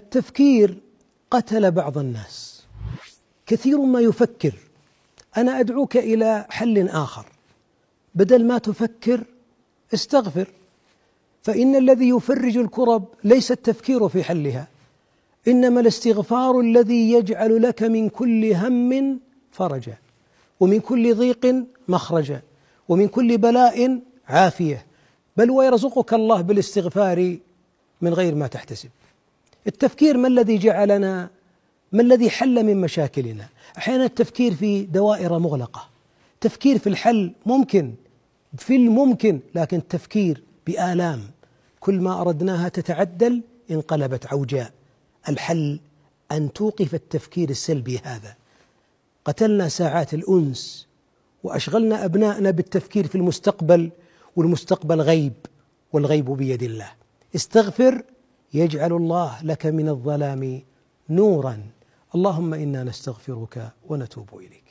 التفكير قتل بعض الناس كثير ما يفكر انا ادعوك الى حل اخر بدل ما تفكر استغفر فان الذي يفرج الكرب ليس التفكير في حلها انما الاستغفار الذي يجعل لك من كل هم فرجا ومن كل ضيق مخرجا ومن كل بلاء عافيه بل ويرزقك الله بالاستغفار من غير ما تحتسب التفكير ما الذي جعلنا ما الذي حل من مشاكلنا احيانا التفكير في دوائر مغلقه تفكير في الحل ممكن في الممكن لكن التفكير بالام كل ما اردناها تتعدل انقلبت عوجاء الحل ان توقف التفكير السلبي هذا قتلنا ساعات الانس واشغلنا ابنائنا بالتفكير في المستقبل والمستقبل غيب والغيب بيد الله استغفر يجعل الله لك من الظلام نورا اللهم انا نستغفرك ونتوب اليك